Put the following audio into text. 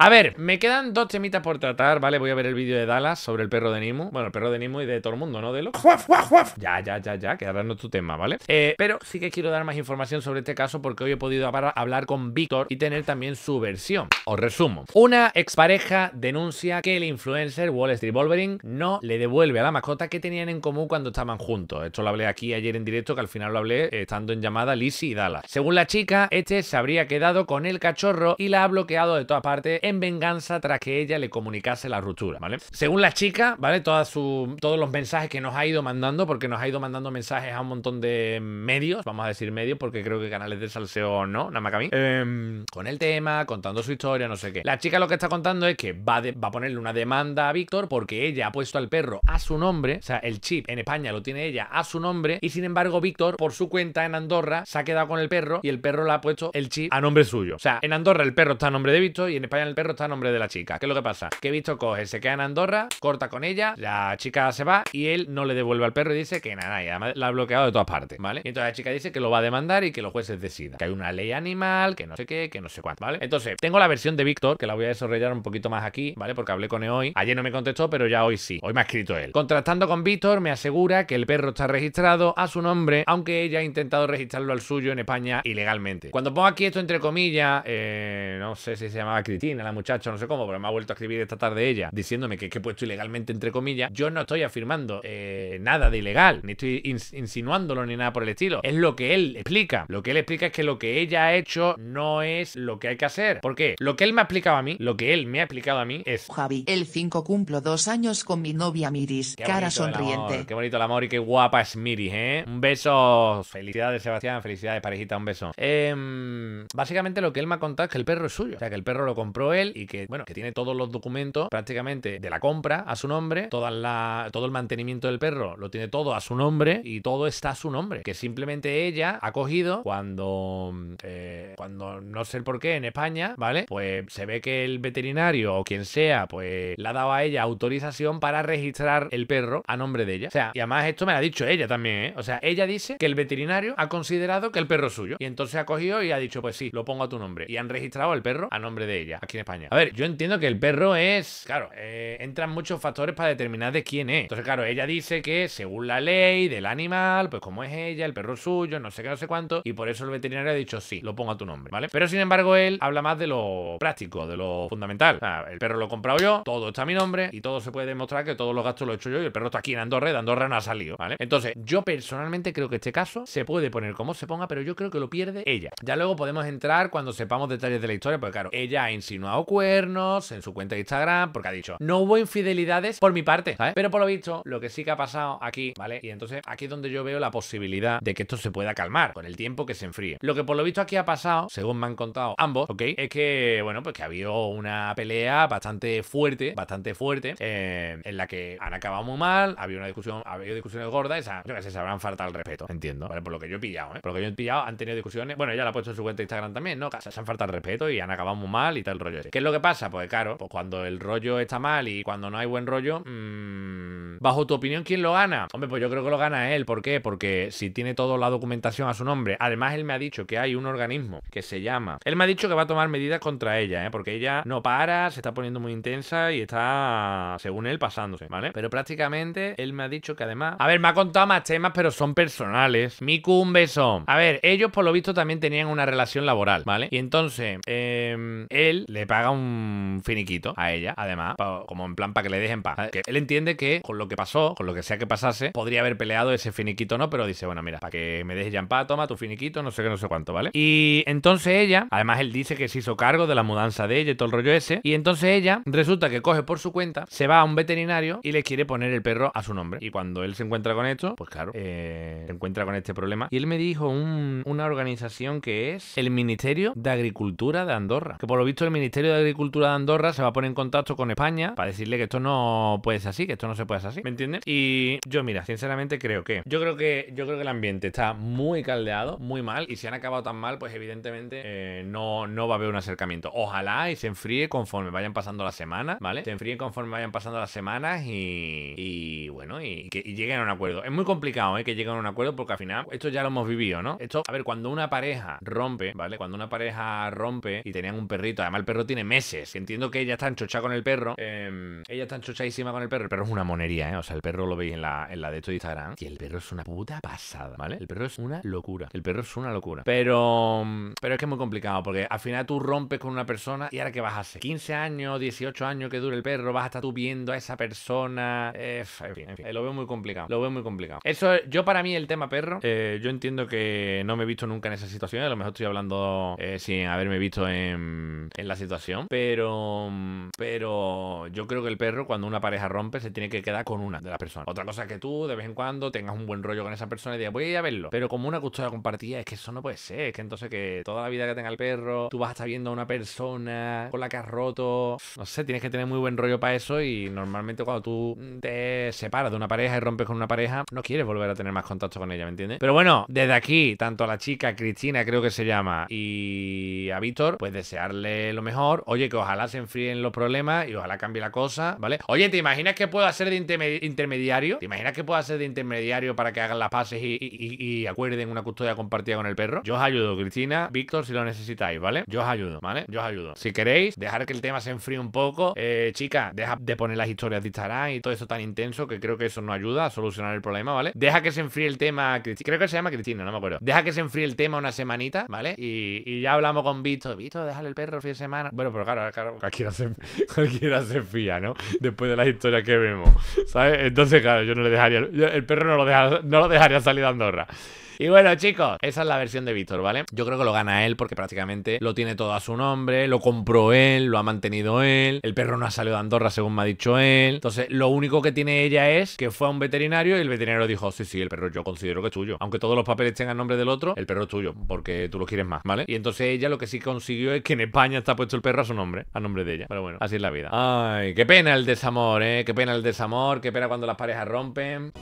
A ver, me quedan dos temitas por tratar, ¿vale? Voy a ver el vídeo de Dallas sobre el perro de Nemo. Bueno, el perro de Nemo y de todo el mundo, ¿no? De lo... Ya, ya, ya, ya, que ahora no tu tema, ¿vale? Eh, pero sí que quiero dar más información sobre este caso porque hoy he podido hablar con Víctor y tener también su versión. Os resumo. Una expareja denuncia que el influencer Wall Street Wolverine no le devuelve a la mascota que tenían en común cuando estaban juntos. Esto lo hablé aquí ayer en directo, que al final lo hablé eh, estando en llamada Lizzie y Dallas. Según la chica, este se habría quedado con el cachorro y la ha bloqueado de todas partes en venganza tras que ella le comunicase la ruptura, ¿vale? Según la chica, ¿vale? Todas su, todos los mensajes que nos ha ido mandando, porque nos ha ido mandando mensajes a un montón de medios, vamos a decir medios, porque creo que canales de salseo no, nada más que a mí, em, con el tema, contando su historia, no sé qué. La chica lo que está contando es que va, va a ponerle una demanda a Víctor porque ella ha puesto al perro a su nombre, o sea, el chip en España lo tiene ella a su nombre, y sin embargo Víctor, por su cuenta en Andorra, se ha quedado con el perro y el perro le ha puesto el chip a nombre suyo. O sea, en Andorra el perro está a nombre de Víctor y en España el perro está a nombre de la chica. ¿Qué es lo que pasa? Que Visto coge, se queda en Andorra, corta con ella, la chica se va y él no le devuelve al perro y dice que nada, y además la ha bloqueado de todas partes, ¿vale? Y entonces la chica dice que lo va a demandar y que los jueces decidan. Que hay una ley animal, que no sé qué, que no sé cuánto, ¿vale? Entonces, tengo la versión de Víctor, que la voy a desarrollar un poquito más aquí, ¿vale? Porque hablé con él hoy. Ayer no me contestó, pero ya hoy sí. Hoy me ha escrito él. Contrastando con Víctor, me asegura que el perro está registrado a su nombre, aunque ella ha intentado registrarlo al suyo en España ilegalmente. Cuando pongo aquí esto entre comillas, eh, no sé si se llamaba Cristina, muchacho, no sé cómo, pero me ha vuelto a escribir esta tarde ella diciéndome que, que he puesto ilegalmente entre comillas, yo no estoy afirmando eh, nada de ilegal, ni estoy insinuándolo ni nada por el estilo. Es lo que él explica. Lo que él explica es que lo que ella ha hecho no es lo que hay que hacer. ¿Por qué? Lo que él me ha explicado a mí, lo que él me ha explicado a mí es... Javi, el 5 cumplo dos años con mi novia Miris, cara sonriente. qué bonito el amor y qué guapa es Miris, ¿eh? Un beso. Felicidades, Sebastián. Felicidades, parejita. Un beso. Em, básicamente lo que él me ha contado es que el perro es suyo. O sea, que el perro lo compró y que, bueno, que tiene todos los documentos prácticamente de la compra a su nombre, toda la, todo el mantenimiento del perro lo tiene todo a su nombre y todo está a su nombre, que simplemente ella ha cogido cuando, eh, cuando no sé por qué, en España, ¿vale? Pues se ve que el veterinario o quien sea, pues le ha dado a ella autorización para registrar el perro a nombre de ella. O sea, y además esto me lo ha dicho ella también, ¿eh? O sea, ella dice que el veterinario ha considerado que el perro es suyo y entonces ha cogido y ha dicho, pues sí, lo pongo a tu nombre. Y han registrado el perro a nombre de ella. Aquí a ver, yo entiendo que el perro es, claro, eh, entran muchos factores para determinar de quién es. Entonces, claro, ella dice que según la ley del animal, pues como es ella, el perro es suyo, no sé qué, no sé cuánto, y por eso el veterinario ha dicho sí, lo pongo a tu nombre, ¿vale? Pero sin embargo, él habla más de lo práctico, de lo fundamental. el perro lo he comprado yo, todo está a mi nombre y todo se puede demostrar que todos los gastos lo he hecho yo y el perro está aquí en Andorra de Andorra no ha salido, ¿vale? Entonces, yo personalmente creo que este caso se puede poner como se ponga, pero yo creo que lo pierde ella. Ya luego podemos entrar cuando sepamos detalles de la historia, porque claro, ella ha insinuado cuernos en su cuenta de Instagram, porque ha dicho, no hubo infidelidades por mi parte, Pero por lo visto, lo que sí que ha pasado aquí, ¿vale? Y entonces aquí es donde yo veo la posibilidad de que esto se pueda calmar con el tiempo que se enfríe. Lo que por lo visto aquí ha pasado, según me han contado ambos, ¿ok? Es que, bueno, pues que ha habido una pelea bastante fuerte, bastante fuerte, eh, en la que han acabado muy mal, Había una discusión, ha habido discusiones gordas, esa, que se habrán faltado al respeto, entiendo, ¿vale? Por lo que yo he pillado, ¿eh? Por lo que yo he pillado, han tenido discusiones, bueno, ya la ha puesto en su cuenta de Instagram también, ¿no? Se han faltado el respeto y han acabado muy mal y tal rollo. ¿Qué es lo que pasa? Pues claro, pues cuando el rollo está mal y cuando no hay buen rollo, mm, bajo tu opinión, ¿quién lo gana? Hombre, pues yo creo que lo gana él. ¿Por qué? Porque si tiene toda la documentación a su nombre, además él me ha dicho que hay un organismo que se llama... Él me ha dicho que va a tomar medidas contra ella, ¿eh? Porque ella no para, se está poniendo muy intensa y está, según él, pasándose, ¿vale? Pero prácticamente él me ha dicho que además... A ver, me ha contado más temas, pero son personales. Miku, un beso. A ver, ellos por lo visto también tenían una relación laboral, ¿vale? Y entonces, em, él le paga un finiquito a ella, además, como en plan para que le dejen paz. Que él entiende que con lo que pasó, con lo que sea que pasase, podría haber peleado ese finiquito, ¿no? Pero dice, bueno, mira, para que me deje ya en paz, toma tu finiquito, no sé qué, no sé cuánto, ¿vale? Y entonces ella, además él dice que se hizo cargo de la mudanza de ella y todo el rollo ese, y entonces ella resulta que coge por su cuenta, se va a un veterinario y le quiere poner el perro a su nombre. Y cuando él se encuentra con esto, pues claro, eh, se encuentra con este problema. Y él me dijo una organización que es el Ministerio de Agricultura de Andorra, que por lo visto el Ministerio de Agricultura de Andorra se va a poner en contacto con España para decirle que esto no puede ser así, que esto no se puede hacer así, ¿me entiendes? Y yo, mira, sinceramente creo que, yo creo que, yo creo que el ambiente está muy caldeado, muy mal, y si han acabado tan mal, pues evidentemente eh, no, no va a haber un acercamiento. Ojalá y se enfríe conforme vayan pasando las semanas, ¿vale? Se enfríe conforme vayan pasando las semanas y, y bueno, y que lleguen a un acuerdo. Es muy complicado, ¿eh? Que lleguen a un acuerdo porque al final esto ya lo hemos vivido, ¿no? Esto, a ver, cuando una pareja rompe, ¿vale? Cuando una pareja rompe y tenían un perrito, además el perro tiene meses. Entiendo que ella está enchochada con el perro. Em, ella está enchochadísima con el perro. pero es una monería, ¿eh? O sea, el perro lo veis en la, en la de esto de Instagram. Y el perro es una puta pasada, ¿vale? El perro es una locura. El perro es una locura. Pero, em, pero es que es muy complicado porque al final tú rompes con una persona y ahora ¿Qué vas a hacer 15 años, 18 años que dure el perro, vas a estar tú viendo a esa persona. en fin, lo veo muy complicado. Lo veo muy complicado. Eso, yo para mí el tema perro, eh, yo entiendo que no me he visto nunca en esa situación. A lo mejor estoy hablando eh, sin haberme visto en la situación pero, pero yo creo que el perro, cuando una pareja rompe, se tiene que quedar con una de las personas. Otra cosa es que tú, de vez en cuando, tengas un buen rollo con esa persona y digas, voy a ir a verlo. Pero como una custodia compartida, es que eso no puede ser. Es que entonces que toda la vida que tenga el perro, tú vas a estar viendo a una persona con la que has roto. No sé, tienes que tener muy buen rollo para eso y normalmente cuando tú te separas de una pareja y rompes con una pareja, no quieres volver a tener más contacto con ella, ¿me entiendes? Pero bueno, desde aquí, tanto a la chica, Cristina creo que se llama, y a Víctor, pues desearle lo mejor Oye, que ojalá se enfríen los problemas y ojalá cambie la cosa, ¿vale? Oye, ¿te imaginas que puedo hacer de intermediario? ¿Te imaginas que puedo hacer de intermediario para que hagan las pases y, acuerden una custodia compartida con el perro? Yo os ayudo, Cristina, Víctor, si lo necesitáis, ¿vale? Yo os ayudo, ¿vale? Yo os ayudo. Si queréis, dejar que el tema se enfríe un poco. Eh, chica, deja de poner las historias de Instagram y todo eso tan intenso que creo que eso no ayuda a solucionar el problema, ¿vale? Deja que se enfríe el tema. Creo que se llama Cristina, no me acuerdo. Deja que se enfríe el tema una semanita, ¿vale? Y, ya hablamos con Víctor. Víctor, déjale el perro el fin de semana. Bueno, pero claro, claro cualquiera, se, cualquiera se fía, ¿no? Después de las historias que vemos, ¿sabes? Entonces, claro, yo no le dejaría... el perro no lo, no lo dejaría salir de Andorra. Y bueno, chicos, esa es la versión de Víctor, ¿vale? Yo creo que lo gana él porque prácticamente lo tiene todo a su nombre, lo compró él, lo ha mantenido él, el perro no ha salido de Andorra según me ha dicho él. Entonces, lo único que tiene ella es que fue a un veterinario y el veterinario dijo, sí, sí, el perro yo considero que es tuyo. Aunque todos los papeles tengan nombre del otro, el perro es tuyo porque tú lo quieres más, ¿vale? Y entonces ella lo que sí consiguió es que en España está puesto el perro a su nombre, a nombre de ella. Pero bueno, así es la vida. Ay, qué pena el desamor, ¿eh? Qué pena el desamor, qué pena cuando las parejas rompen.